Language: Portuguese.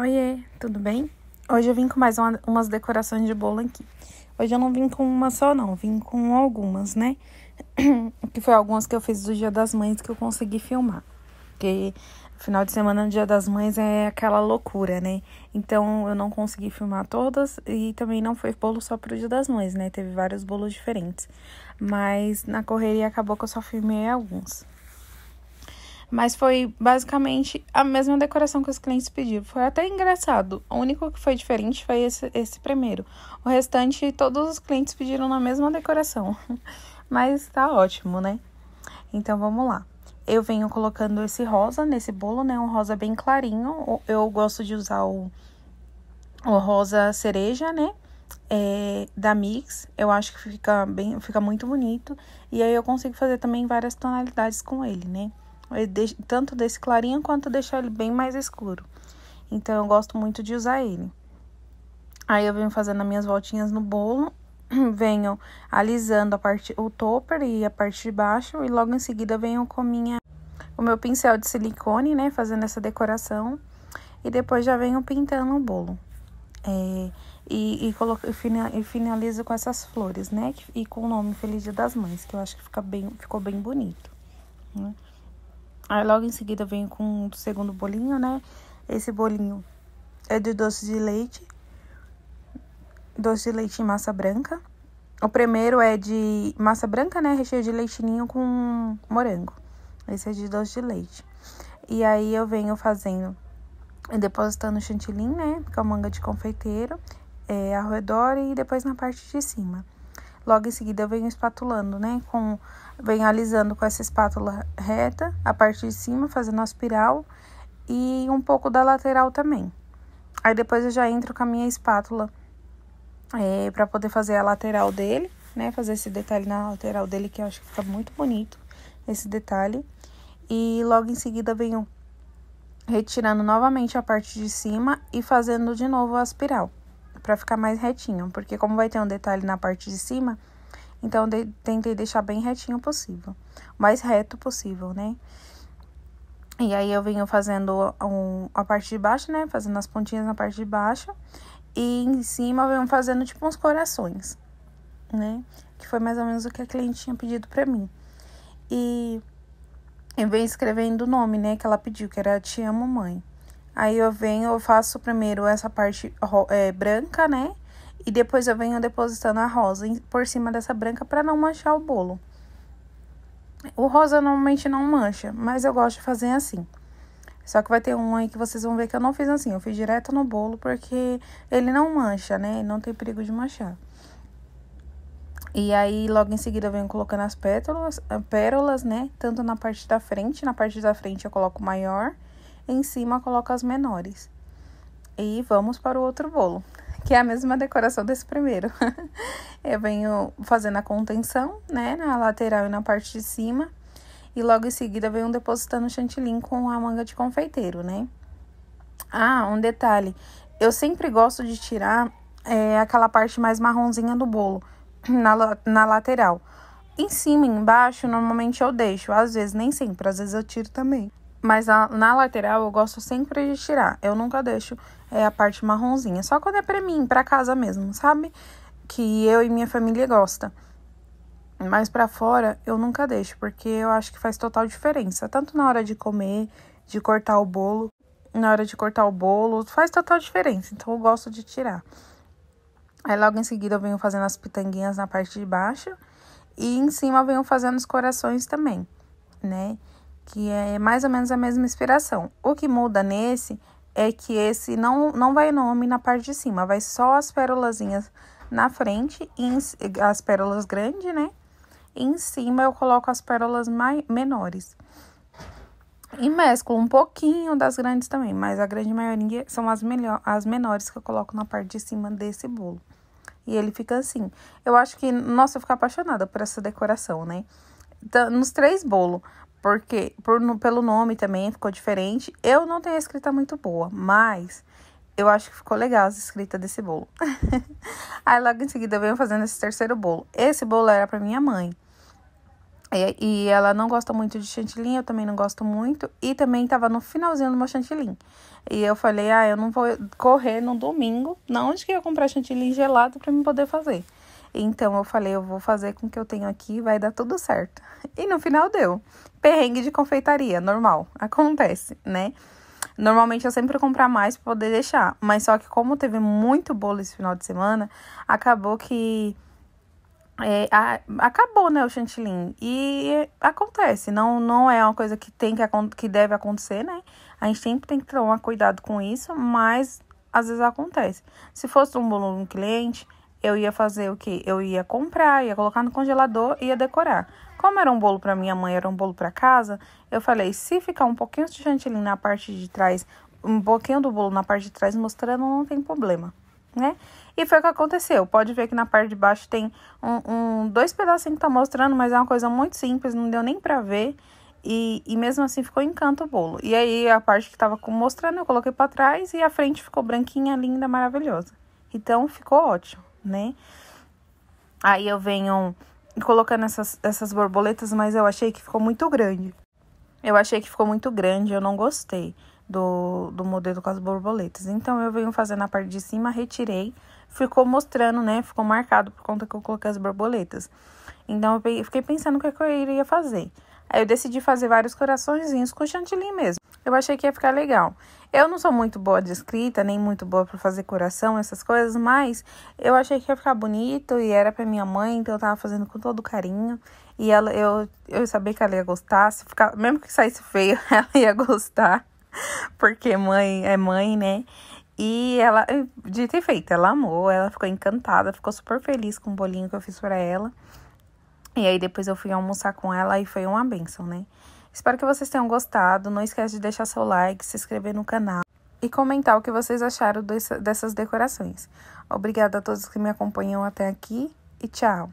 Oiê, tudo bem? Hoje eu vim com mais uma, umas decorações de bolo aqui. Hoje eu não vim com uma só, não, vim com algumas, né? que foi algumas que eu fiz do Dia das Mães que eu consegui filmar. Porque final de semana no Dia das Mães é aquela loucura, né? Então eu não consegui filmar todas e também não foi bolo só pro Dia das Mães, né? Teve vários bolos diferentes. Mas na correria acabou que eu só filmei alguns. Mas foi basicamente a mesma decoração que os clientes pediram. Foi até engraçado. O único que foi diferente foi esse, esse primeiro. O restante, todos os clientes pediram na mesma decoração. Mas tá ótimo, né? Então vamos lá. Eu venho colocando esse rosa nesse bolo, né? Um rosa bem clarinho. Eu gosto de usar o, o rosa cereja, né? É, da Mix, eu acho que fica bem, fica muito bonito. E aí eu consigo fazer também várias tonalidades com ele, né? tanto desse clarinho quanto deixar ele bem mais escuro. Então, eu gosto muito de usar ele. Aí, eu venho fazendo as minhas voltinhas no bolo. venho alisando a parte, o topper e a parte de baixo. E logo em seguida, venho com minha, o meu pincel de silicone, né? Fazendo essa decoração. E depois, já venho pintando o bolo. É, e, e, coloco, e, finalizo com essas flores, né? E com o nome Feliz Dia das Mães, que eu acho que fica bem, ficou bem bonito, né? Aí logo em seguida vem com o segundo bolinho, né? Esse bolinho é de doce de leite. Doce de leite em massa branca. O primeiro é de massa branca, né? Recheio de leitinho com morango. Esse é de doce de leite. E aí eu venho fazendo e depositando chantilly, né? Com a manga de confeiteiro, é, ao redor e depois na parte de cima. Logo em seguida eu venho espatulando, né? Com, venho alisando com essa espátula reta, a parte de cima, fazendo a espiral e um pouco da lateral também. Aí depois eu já entro com a minha espátula é, para poder fazer a lateral dele, né? Fazer esse detalhe na lateral dele, que eu acho que fica muito bonito esse detalhe. E logo em seguida venho retirando novamente a parte de cima e fazendo de novo a espiral para ficar mais retinho, porque como vai ter um detalhe na parte de cima, então de tentei deixar bem retinho possível, mais reto possível, né? E aí eu venho fazendo um, a parte de baixo, né? Fazendo as pontinhas na parte de baixo. E em cima eu venho fazendo tipo uns corações, né? Que foi mais ou menos o que a cliente tinha pedido para mim. E eu venho escrevendo o nome, né? Que ela pediu, que era Te Amo Mãe. Aí eu venho, eu faço primeiro essa parte é, branca, né? E depois eu venho depositando a rosa por cima dessa branca para não manchar o bolo. O rosa normalmente não mancha, mas eu gosto de fazer assim. Só que vai ter um aí que vocês vão ver que eu não fiz assim. Eu fiz direto no bolo porque ele não mancha, né? não tem perigo de manchar. E aí, logo em seguida, eu venho colocando as pétalas, eh, pérolas, né? Tanto na parte da frente, na parte da frente eu coloco maior em cima coloco as menores. E vamos para o outro bolo, que é a mesma decoração desse primeiro. eu venho fazendo a contenção, né, na lateral e na parte de cima. E logo em seguida venho depositando o chantilly com a manga de confeiteiro, né? Ah, um detalhe. Eu sempre gosto de tirar é, aquela parte mais marronzinha do bolo, na, na lateral. Em cima e embaixo, normalmente eu deixo. Às vezes, nem sempre. Às vezes eu tiro também. Mas na, na, lateral eu gosto sempre de tirar. Eu nunca deixo é, a parte marronzinha. Só quando é pra mim, pra casa mesmo, sabe? Que eu e minha família gosta. Mas pra fora eu nunca deixo, porque eu acho que faz total diferença. Tanto na hora de comer, de cortar o bolo. Na hora de cortar o bolo, faz total diferença. Então eu gosto de tirar. Aí logo em seguida eu venho fazendo as pitanguinhas na parte de baixo. E em cima eu venho fazendo os corações também, né? que é mais ou menos a mesma inspiração. O que muda nesse é que esse não, não vai nome na parte de cima, vai só as pérolazinhas na frente, as pérolas grandes, né? E em cima eu coloco as pérolas mai, menores. E mesclo um pouquinho das grandes também, mas a grande maioria são as, melhor, as menores que eu coloco na parte de cima desse bolo. E ele fica assim. Eu acho que, nossa, eu fico apaixonada por essa decoração, né? Então, nos três bolos porque por, pelo nome também ficou diferente. Eu não tenho a escrita muito boa, mas eu acho que ficou legal a escrita desse bolo. Aí logo em seguida eu venho fazendo esse terceiro bolo. Esse bolo era para minha mãe. E, e, ela não gosta muito de chantilly, eu também não gosto muito. E também tava no finalzinho do meu chantilly. E eu falei, ah, eu não vou correr no domingo. Não onde que eu ia comprar chantilly gelado para me poder fazer? Então eu falei, eu vou fazer com o que eu tenho aqui, vai dar tudo certo. E no final deu. Perrengue de confeitaria, normal, acontece, né? Normalmente eu sempre comprar mais para poder deixar, mas só que como teve muito bolo esse final de semana, acabou que é, a, acabou, né, o chantilly. E acontece, não não é uma coisa que tem que que deve acontecer, né? A gente sempre tem que tomar cuidado com isso, mas às vezes acontece. Se fosse um bolo de um cliente, eu ia fazer o que, Eu ia comprar, ia colocar no congelador e ia decorar. Como era um bolo para minha mãe, era um bolo para casa, eu falei, se ficar um pouquinho de chantilly na parte de trás, um pouquinho do bolo na parte de trás mostrando, não tem problema, né? E foi o que aconteceu. Pode ver que na parte de baixo tem um, um dois pedacinhos que tá mostrando, mas é uma coisa muito simples, não deu nem para ver. E, e, mesmo assim ficou encanto o bolo. E aí a parte que tava mostrando eu coloquei para trás e a frente ficou branquinha, linda, maravilhosa. Então ficou ótimo né? Aí eu venho colocando essas, essas borboletas, mas eu achei que ficou muito grande. Eu achei que ficou muito grande, eu não gostei do, do modelo com as borboletas. Então, eu venho fazendo a parte de cima, retirei, ficou mostrando, né? Ficou marcado por conta que eu coloquei as borboletas. Então, eu fiquei pensando o que, é que eu iria fazer. Aí, eu decidi fazer vários coraçõezinhos com chantilly mesmo. Eu achei que ia ficar legal. Eu não sou muito boa de escrita, nem muito boa para fazer coração, essas coisas, mas eu achei que ia ficar bonito e era para minha mãe, então eu tava fazendo com todo carinho. E ela, eu, eu sabia que ela ia gostar, se ficar, mesmo que saísse feio, ela ia gostar, porque mãe é mãe, né? E ela, de ter feito, ela amou, ela ficou encantada, ficou super feliz com o bolinho que eu fiz para ela. E aí depois eu fui almoçar com ela e foi uma benção, né? Espero que vocês tenham gostado. Não esquece de deixar seu like, se inscrever no canal e comentar o que vocês acharam dessas decorações. Obrigada a todos que me acompanham até aqui e tchau!